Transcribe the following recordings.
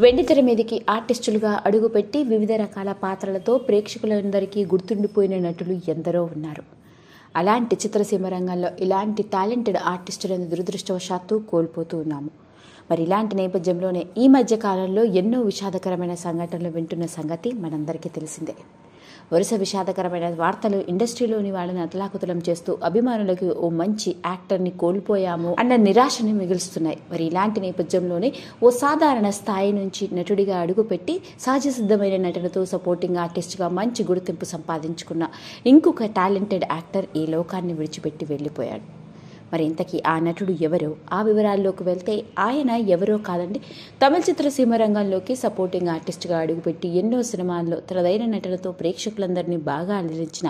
వెండితెర మీదకి ఆర్టిస్టులుగా అడుగుపెట్టి వివిధ రకాల పాత్రలతో ప్రేక్షకులందరికీ గుర్తుండిపోయిన నటులు ఎందరో ఉన్నారు అలాంటి చిత్రసీమ రంగంలో ఇలాంటి టాలెంటెడ్ ఆర్టిస్టులను దురదృష్టవశాత్తు కోల్పోతూ ఉన్నాము మరి ఇలాంటి నేపథ్యంలోనే ఈ మధ్య కాలంలో ఎన్నో విషాదకరమైన సంఘటనలు వింటున్న సంగతి మనందరికీ తెలిసిందే వరుస విషాదకరమైన వార్తలు ఇండస్ట్రీలోని వాళ్ళని అతలాకుతలం చేస్తూ అభిమానులకు ఓ మంచి యాక్టర్ని కోల్పోయాము అన్న నిరాశని మిగులుస్తున్నాయి మరి ఇలాంటి నేపథ్యంలోనే ఓ సాధారణ స్థాయి నుంచి నటుడిగా అడుగుపెట్టి సహజ సిద్ధమైన నటనతో సపోర్టింగ్ ఆర్టిస్ట్గా మంచి గుర్తింపు సంపాదించుకున్న ఇంకొక టాలెంటెడ్ యాక్టర్ ఈ లోకాన్ని విడిచిపెట్టి వెళ్ళిపోయాడు మరి ఇంతకీ ఆ నటుడు ఎవరో ఆ వివరాల్లోకి వెళ్తే ఆయన ఎవరో కాదండి తమిళ చిత్రసీమ రంగంలోకి సపోర్టింగ్ ఆర్టిస్ట్గా అడుగుపెట్టి ఎన్నో సినిమాల్లో తనదైన నటనతో ప్రేక్షకులందరినీ బాగా అలరించిన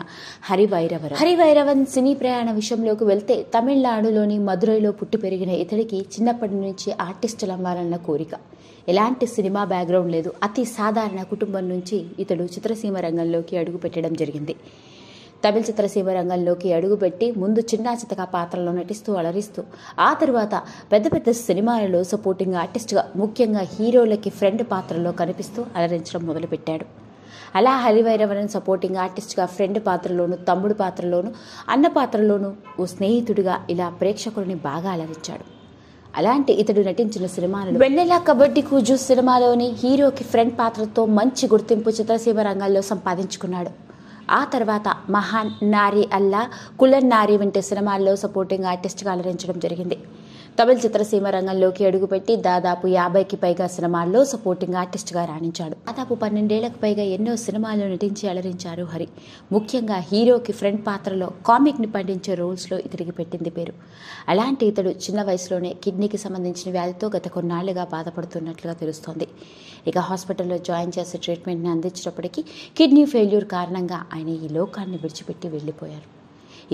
హరివైరవన్ హరివైరవన్ సినీ ప్రయాణ విషయంలోకి వెళ్తే తమిళనాడులోని మదురైలో పుట్టి పెరిగిన ఇతడికి చిన్నప్పటి నుంచి ఆర్టిస్టులు అమ్మాలన్న కోరిక ఎలాంటి సినిమా బ్యాక్గ్రౌండ్ లేదు అతి సాధారణ కుటుంబం నుంచి ఇతడు చిత్రసీమ రంగంలోకి అడుగుపెట్టడం జరిగింది తమిళ చిత్రసీమ రంగంలోకి అడుగుపెట్టి ముందు చిన్నా చితక పాత్రలో నటిస్తూ అలరిస్తూ ఆ తరువాత పెద్ద పెద్ద సినిమాలలో సపోర్టింగ్ ఆర్టిస్ట్గా ముఖ్యంగా హీరోలకి ఫ్రెండ్ పాత్రలో కనిపిస్తూ అలరించడం మొదలుపెట్టాడు అలా హరివైరవనన్ సపోర్టింగ్ ఆర్టిస్ట్గా ఫ్రెండ్ పాత్రలోను తమ్ముడు పాత్రలోను అన్న పాత్రలోను ఓ స్నేహితుడిగా ఇలా ప్రేక్షకులని బాగా అలరించాడు అలాంటి ఇతడు నటించిన సినిమాలు వెన్నెల కబడ్డీ కూజు సినిమాలోని హీరోకి ఫ్రెండ్ పాత్రతో మంచి గుర్తింపు చిత్రసీమ రంగాల్లో సంపాదించుకున్నాడు ఆ తర్వాత మహాన్ నారి అల్లా కులన్ నారి వంటి సినిమాల్లో సపోర్టింగ్ ఆర్టిస్ట్గా అలరించడం జరిగింది తమిళ చిత్రసీమ రంగంలోకి అడుగుపెట్టి దాదాపు యాభైకి పైగా సినిమాల్లో సపోర్టింగ్ ఆర్టిస్ట్గా రాణించాడు దాదాపు పన్నెండేళ్లకు పైగా ఎన్నో సినిమాల్లో నటించి అలరించారు హరి ముఖ్యంగా హీరోకి ఫ్రెండ్ పాత్రలో కామిక్ని పండించే రోల్స్లో ఇతడికి పెట్టింది పేరు అలాంటి ఇతడు చిన్న వయసులోనే కిడ్నీకి సంబంధించిన వ్యాధితో గత కొన్నాళ్లుగా బాధపడుతున్నట్లుగా తెలుస్తోంది ఇక హాస్పిటల్లో జాయిన్ చేసే ట్రీట్మెంట్ని అందించినప్పటికీ కిడ్నీ ఫెయిల్యూర్ కారణంగా ఆయన ఈ లోకాన్ని విడిచిపెట్టి వెళ్ళిపోయారు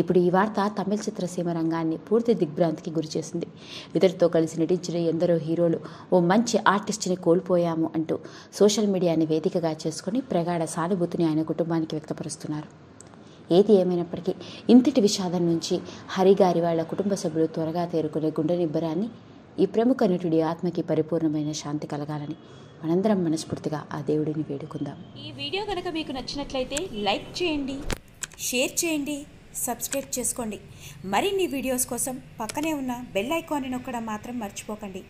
ఇప్పుడు ఈ వార్త తమిళ చిత్రసీమ రంగాన్ని పూర్తి దిగ్భ్రాంతికి గురిచేసింది ఇతడితో కలిసి నటించిన ఎందరో హీరోలు ఓ మంచి ఆర్టిస్ట్ని కోల్పోయాము అంటూ సోషల్ మీడియాని వేదికగా చేసుకుని ప్రగాఢ సానుభూతిని ఆయన కుటుంబానికి వ్యక్తపరుస్తున్నారు ఏది ఏమైనప్పటికీ ఇంతటి విషాదం నుంచి హరిగారి వాళ్ళ కుటుంబ సభ్యులు త్వరగా తేరుకునే గుండె నిబ్బరాన్ని ఈ ప్రముఖ నటుడి ఆత్మకి పరిపూర్ణమైన శాంతి కలగాలని మనందరం మనస్ఫూర్తిగా ఆ దేవుడిని వేడుకుందాం ఈ వీడియో కనుక మీకు నచ్చినట్లయితే లైక్ చేయండి షేర్ చేయండి సబ్స్క్రైబ్ చేసుకోండి మరిన్ని వీడియోస్ కోసం పక్కనే ఉన్న బెల్ ఐకాన్ని నొక్కడం మాత్రం మర్చిపోకండి